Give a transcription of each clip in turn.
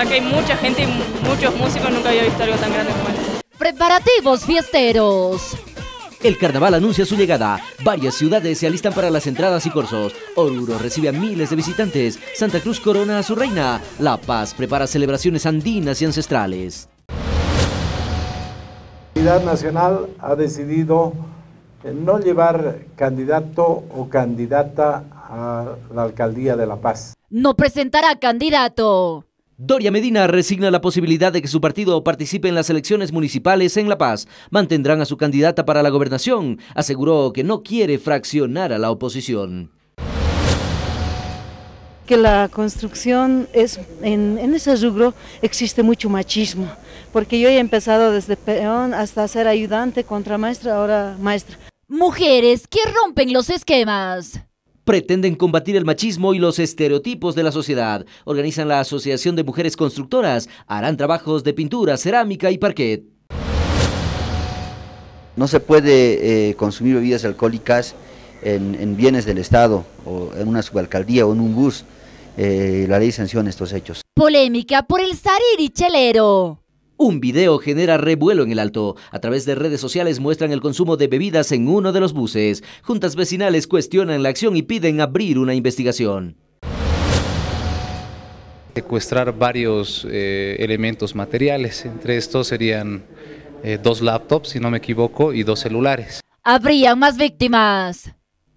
Aquí hay mucha gente y muchos músicos, nunca había visto algo tan grande como esto. Preparativos fiesteros. El carnaval anuncia su llegada. Varias ciudades se alistan para las entradas y corsos. Oruro recibe a miles de visitantes. Santa Cruz corona a su reina. La Paz prepara celebraciones andinas y ancestrales. La Unidad Nacional ha decidido eh, no llevar candidato o candidata a la alcaldía de La Paz. No presentará candidato. Doria Medina resigna la posibilidad de que su partido participe en las elecciones municipales en La Paz. Mantendrán a su candidata para la gobernación. Aseguró que no quiere fraccionar a la oposición. Que la construcción es, en, ese rubro existe mucho machismo, porque yo he empezado desde peón hasta ser ayudante, contramaestra, ahora maestra. Mujeres que rompen los esquemas pretenden combatir el machismo y los estereotipos de la sociedad. Organizan la Asociación de Mujeres Constructoras, harán trabajos de pintura, cerámica y parquet. No se puede eh, consumir bebidas alcohólicas en, bienes del Estado, o en una subalcaldía o en un bus. Eh, la ley sanciona estos hechos. Polémica por el Sariri Chelero. Un video genera revuelo en el alto. A través de redes sociales muestran el consumo de bebidas en uno de los buses. Juntas vecinales cuestionan la acción y piden abrir una investigación. Secuestrar varios eh, elementos materiales, entre estos serían eh, dos laptops, si no me equivoco, y dos celulares. Habría más víctimas.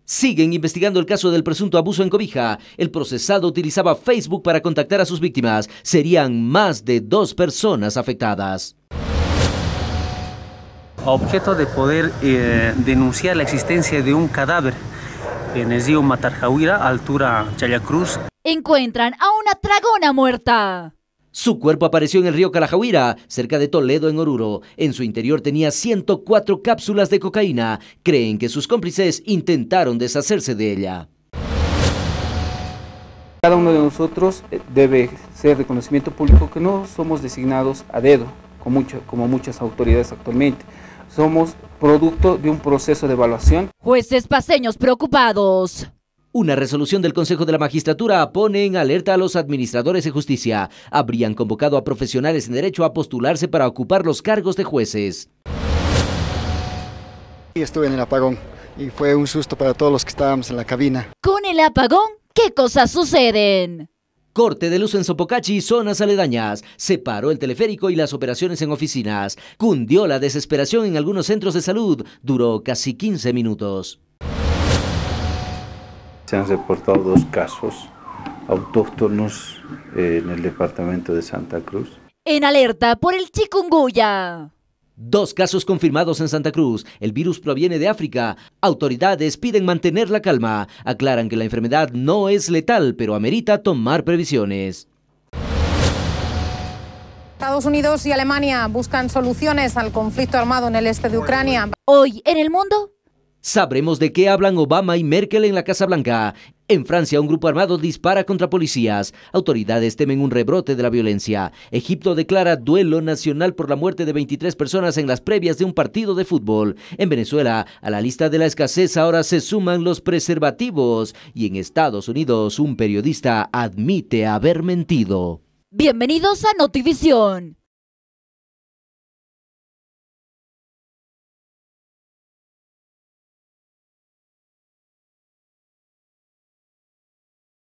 Siguen investigando el caso del presunto abuso en Cobija. El procesado utilizaba Facebook para contactar a sus víctimas. Serían más de dos personas afectadas. objeto de poder eh, denunciar la existencia de un cadáver en el río Matarjahuira, altura Chayacruz. Encuentran a una dragona muerta. Su cuerpo apareció en el río Calajauira, cerca de Toledo, en Oruro. En su interior tenía 104 cápsulas de cocaína. Creen que sus cómplices intentaron deshacerse de ella. Cada uno de nosotros eh, debe ser de conocimiento público que no somos designados a dedo, como, como muchas autoridades actualmente. Somos producto de un proceso de evaluación. Jueces paseños preocupados. Una resolución del Consejo de la Magistratura pone en alerta a los administradores de justicia. Habrían convocado a profesionales en derecho a postularse para ocupar los cargos de jueces. Estuve en el apagón y fue un susto para todos los que estábamos en la cabina. Con el apagón, ¿qué cosas suceden? Corte de luz en Sopocachi y zonas aledañas. Separó el teleférico y las operaciones en oficinas. Cundió la desesperación en algunos centros de salud. Duró casi 15 minutos se han reportado dos casos autóctonos eh, en el departamento de Santa Cruz. En alerta por el chikungunya. Dos casos confirmados en Santa Cruz. El virus proviene de África. Autoridades piden mantener la calma. Aclaran que la enfermedad no es letal, pero amerita tomar previsiones. Estados Unidos y Alemania buscan soluciones al conflicto armado en el este de Ucrania. Hoy en el mundo, Sabremos de qué hablan Obama y Merkel en la Casa Blanca. En Francia, un grupo armado dispara contra policías. Autoridades temen un rebrote de la violencia. Egipto declara duelo nacional por la muerte de 23 personas en las previas de un partido de fútbol. En Venezuela, a la lista de la escasez ahora se suman los preservativos. Y en Estados Unidos, un periodista admite haber mentido. Bienvenidos a Notivisión.